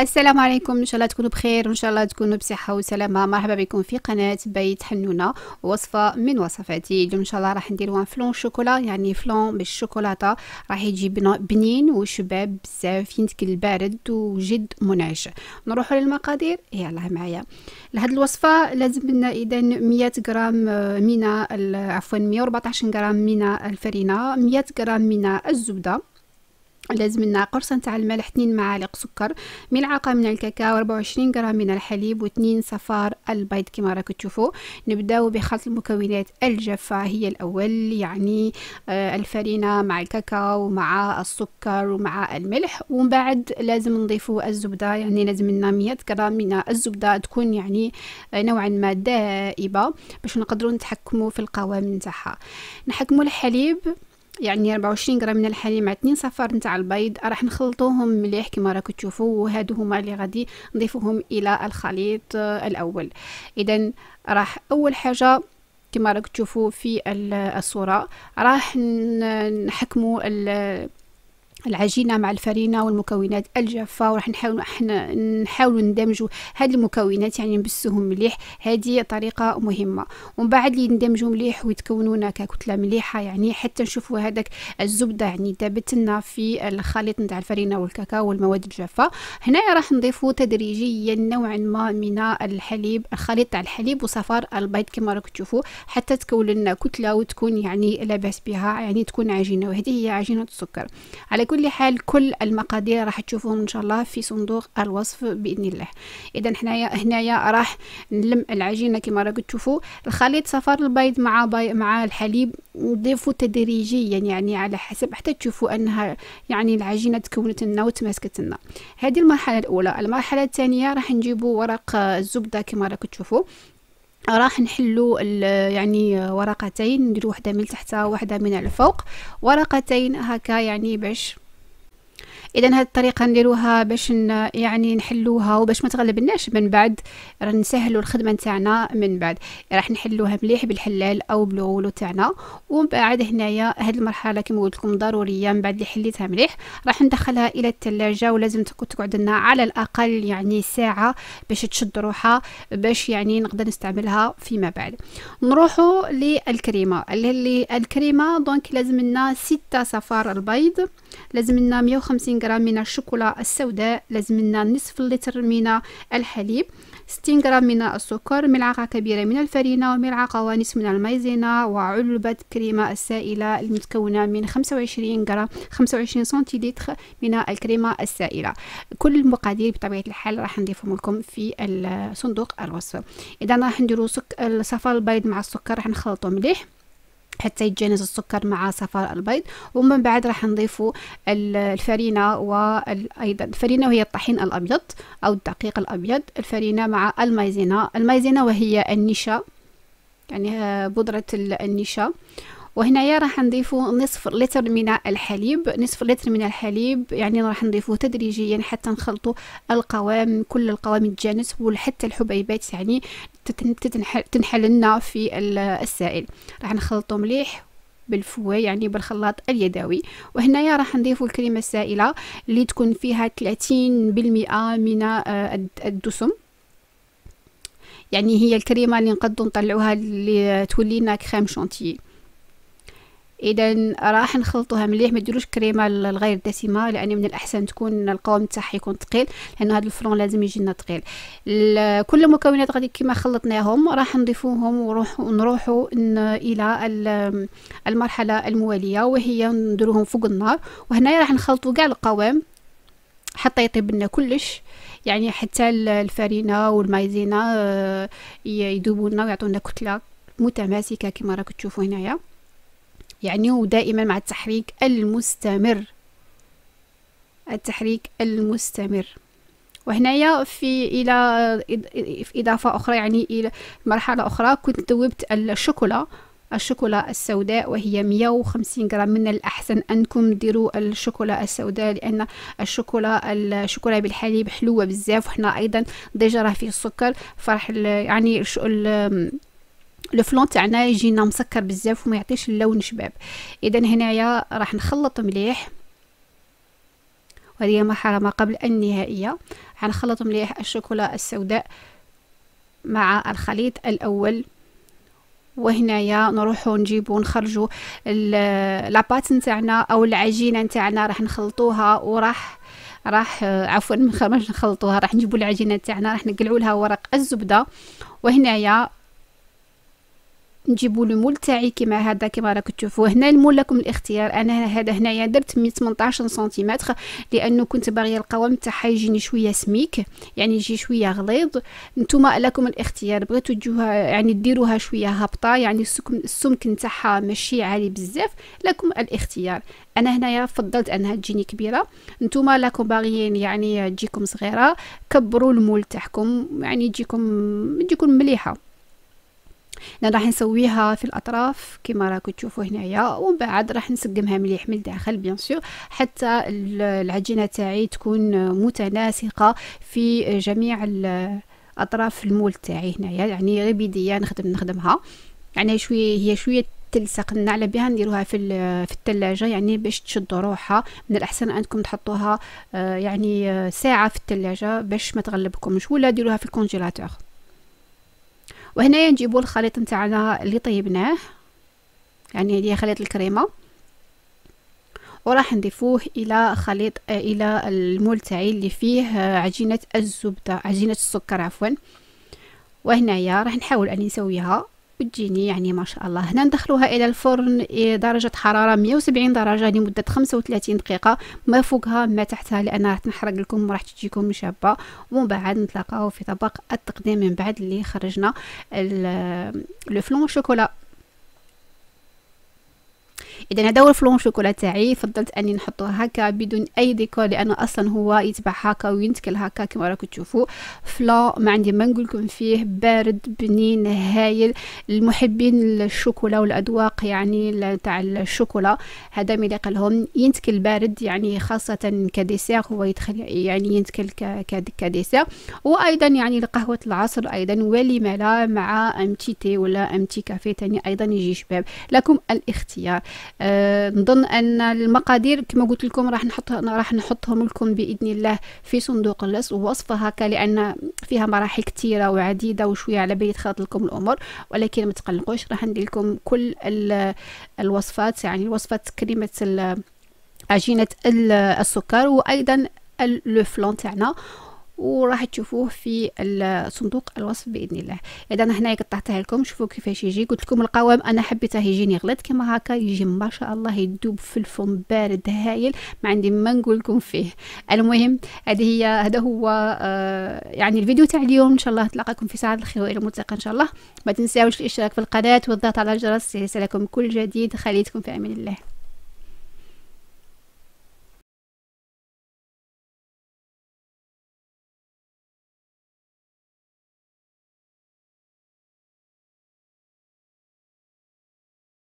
السلام عليكم ان شاء الله تكونوا بخير وان شاء الله تكونوا بصحه وسلامه مرحبا بكم في قناه بيت حنونه وصفه من وصفاتي اليوم ان شاء الله راح ندير وان فلون شوكولا يعني فلون بالشوكولاته راح يجي بنين وشباب بزاف ينتكل البارد وجد منعش نروحوا للمقادير يلا معايا لهاد الوصفه لازم لنا اذا 100 غرام آه، من عفوا 114 غرام من الفرينه 100 غرام من الزبده لازم لنا قرصة نتاع الملح 2 معالق سكر ملعقة من الكاكاو 24 غرام من الحليب و2 صفار البيض كما راكم تشوفوا نبداو بخلط المكونات الجافة هي الأول يعني آه، الفرينة مع الكاكاو مع السكر ومع الملح ومن بعد لازم نضيفوا الزبدة يعني لازم لنا 100 غرام من الزبدة تكون يعني آه، نوعا ما دائبة باش نقدروا نتحكموا في القوام نتاعها نحكموا الحليب يعني 24 غرام من الحليب مع 2 صفار نتاع البيض راح نخلطوهم مليح كما راكم تشوفوا وهادو هما اللي غادي نضيفوهم الى الخليط آه، الاول اذا راح اول حاجه كما راكم تشوفوا في الصوره راح نحكموا العجينة مع الفرينة والمكونات الجافة وراح نحاول احنا نحاول ندمجوا هاد المكونات يعني نبسوهم مليح هذه طريقة مهمة ومن بعد اللي ندمجوا مليح ويتكونوا لنا ككتلة مليحة يعني حتى نشوفوا هذاك الزبدة يعني دابت لنا في الخليط نتاع الفرينة والكاكاو والمواد الجافة هنا راح نضيفوا تدريجيا نوعا ما من الحليب الخليط تاع الحليب وصفار البيض كما راكم تشوفوا حتى تكون لنا كتلة وتكون يعني لاباس بها يعني تكون عجينة وهذه هي عجينة السكر على كل حال كل المقادير راح تشوفوهم ان شاء الله في صندوق الوصف باذن الله اذا حنايا هنايا راح نلم العجينه كما راكم تشوفوا الخليط صفار البيض مع بي مع الحليب نضيفه تدريجيا يعني على حسب حتى تشوفوا انها يعني العجينه تكونت لنا وتماسكت لنا هذه المرحله الاولى المرحله الثانيه راح نجيبوا ورق الزبده كما راكم تشوفوا راح نحلو يعني ورقتين ندير وحده من تحت وحده من الفوق ورقتين هكا يعني باش اذا هذه الطريقه نديروها باش يعني نحلوها وباش ما تغلبناش من بعد راه نسهلوا الخدمه نتاعنا من بعد راح نحلوها مليح بالحلال او بالغولو تاعنا ومن بعد هنايا هذه المرحله كما قلت لكم ضروريه من بعد اللي حليتها مليح راح ندخلها الى الثلاجه ولازم تقعد لنا على الاقل يعني ساعه باش تشد روحها باش يعني نقدر نستعملها فيما بعد نروحوا للكريمه اللي الكريمه دونك لازم لنا 6 صفار البيض لازم لنا 150 50 غرام من الشوكولا السوداء لازم لنا نصف لتر من الحليب 60 غرام من السكر ملعقة كبيرة من الفرينة وملعقة ونصف من المايزينا وعلبة كريمة السائلة المتكونة من 25 غرام 25 سنتيلتر من الكريمة السائلة كل المقادير بطبيعة الحال راح نضيفهم لكم في صندوق الوصف إذا راح نديرو صفار البيض مع السكر راح نخلطو مليح حتى يتجانس السكر مع صفار البيض ومن بعد راح نضيفوا الفرينة وأيضا الفرينة وهي الطحين الأبيض أو الدقيق الأبيض الفرينة مع المايزينا المايزينا وهي النشا يعني آه، بودرة النشا وهنايا راح نضيفو نصف لتر من الحليب نصف لتر من الحليب يعني راح نضيفوه تدريجيا حتى نخلطو القوام كل القوام الجانس وحتى الحبيبات يعني تنحل لنا في السائل راح نخلطو مليح بالفوة يعني بالخلاط اليدوي وهنايا راح نضيف الكريمة السائلة اللي تكون فيها 30% من آه، الدسم يعني هي الكريمة اللي نقدو نطلعوها اللي تولينا كريم شانتيه اذا راح نخلطوها مليح ما ديروش كريمه الغير دسمه لان من الاحسن تكون القوام تاعها يكون ثقيل لانه هذا الفلون لازم يجينا ثقيل كل المكونات غادي كيما خلطناهم راح نضيفوهم ونروحوا الى المرحله المواليه وهي نديروهم فوق النار وهنايا راح نخلطوا كاع القوام حتى يطيب لنا كلش يعني حتى الفرينه والمايزينا آه، يذوبوا لنا ويعطونا كتله متماسكه كما راكم تشوفوا هنايا يعني هو دائما مع التحريك المستمر التحريك المستمر وهنايا في الى في اضافه اخرى يعني الى مرحله اخرى كنت ذوبت الشوكولا الشوكولا السوداء وهي 150 غرام من الاحسن انكم ديروا الشوكولا السوداء لان الشوكولا الشوكولا بالحليب حلوه بزاف وحنا ايضا ديجا راه فيه السكر فرح يعني فلون تاعنا يجينا مسكر بزاف وما يعطيش اللون شباب اذا هنايا راح نخلط مليح وهذه مرحله ما قبل النهائيه نخلط مليح الشوكولا السوداء مع الخليط الاول وهنايا نروحو نجيبو نخرجو لاباط نتاعنا او العجينه نتاعنا راح نخلطوها وراح راح عفوا ما نخلطوها راح نجيبو العجينه نتاعنا راح نقلعو لها ورق الزبده وهنايا نجيبوا المول تاعي كيما هذا كيما راك تشوفوا هنا المول لكم الاختيار انا هذا هنايا درت 18 سنتيمتر لانه كنت باغيه القوام تاعها يجيني شويه سميك يعني يجي شويه غليظ نتوما لكم الاختيار بغيتو تجوها يعني ديروها شويه هابطه يعني السمك نتاعها ماشي عالي بزاف لكم الاختيار انا هنايا فضلت انها تجيني كبيره نتوما لكم باغيين يعني تجيكم صغيره كبروا المول تاعكم يعني تجيكم تجيكم مليحه لأن راح نسويها في الأطراف كما راكم تشوفوا هنايا ومن بعد راح نسقمها مليح من الداخل بيان سور حتى العجينة تاعي تكون متناسقة في جميع أطراف المول تاعي هنايا يعني غير بيديا نخدم نخدمها يعني شوية هي شوية تلصق لنا على بها نديروها في في الثلاجه يعني باش تشد روحها من الاحسن انكم تحطوها آه، يعني آه، ساعه في الثلاجه باش ما تغلبكمش ولا ديروها في الكونجيلاتور وهنايا نجيبو الخليط نتاعنا اللي طيبناه يعني هذه خليط الكريمه وراح نضيفوه الى خليط الى المول تاعي اللي فيه عجينه الزبده عجينه السكر عفوا وهنايا راح نحاول اني نسويها وتجيني يعني ما شاء الله هنا ندخلوها الى الفرن درجه حراره 170 درجه لمده 35 دقيقه ما فوقها ما تحتها لان راح تنحرق لكم وراح تجيكم شابه ومن بعد نتلاقاو في طبق التقديم من بعد اللي خرجنا لو فلون شوكولا اذا هذا هو الفلون شوكولا تاعي فضلت اني نحطه هكا بدون اي ديكور لانه اصلا هو يتبع هكا وينتكل هكا كما راكم تشوفوا فلون ما عندي ما نقولكم فيه بارد بنين هايل المحبين الشوكولا والاذواق يعني تاع الشوكولا هذا مليق لهم ينتكل بارد يعني خاصه كديسير هو يدخل يعني ينتكل كديسير وايضا يعني لقهوه العصر ايضا ولما لا مع امتي تي ولا امتي كافي تاني ايضا يجي شباب لكم الاختيار آه، نظن ان المقادير كما قلت لكم راح نحط راح نحطهم لكم باذن الله في صندوق اللص ووصفها هكا لان فيها مراحل كثيره وعديده وشويه على بالي تخلط لكم الامور ولكن ما تقلقوش راح ندير لكم كل الوصفات يعني وصفه كريمه عجينه السكر وايضا لو فلون تاعنا وراح تشوفوه في صندوق الوصف باذن الله اذا هنايا هنا قطعتها لكم شوفوا كيفاش يجي قلت لكم القوام انا حبيته يجيني غلط كما هكا يجي ما شاء الله يدوب في الفم بارد هايل ما عندي ما نقول لكم فيه المهم هذه هي هذا هو آه يعني الفيديو تاع اليوم ان شاء الله نتلاقاكم في ساعه الخير والى الملتقى ان شاء الله ما تنساوش الاشتراك في القناه والضغط على الجرس ليصلكم كل جديد خليتكم في امان الله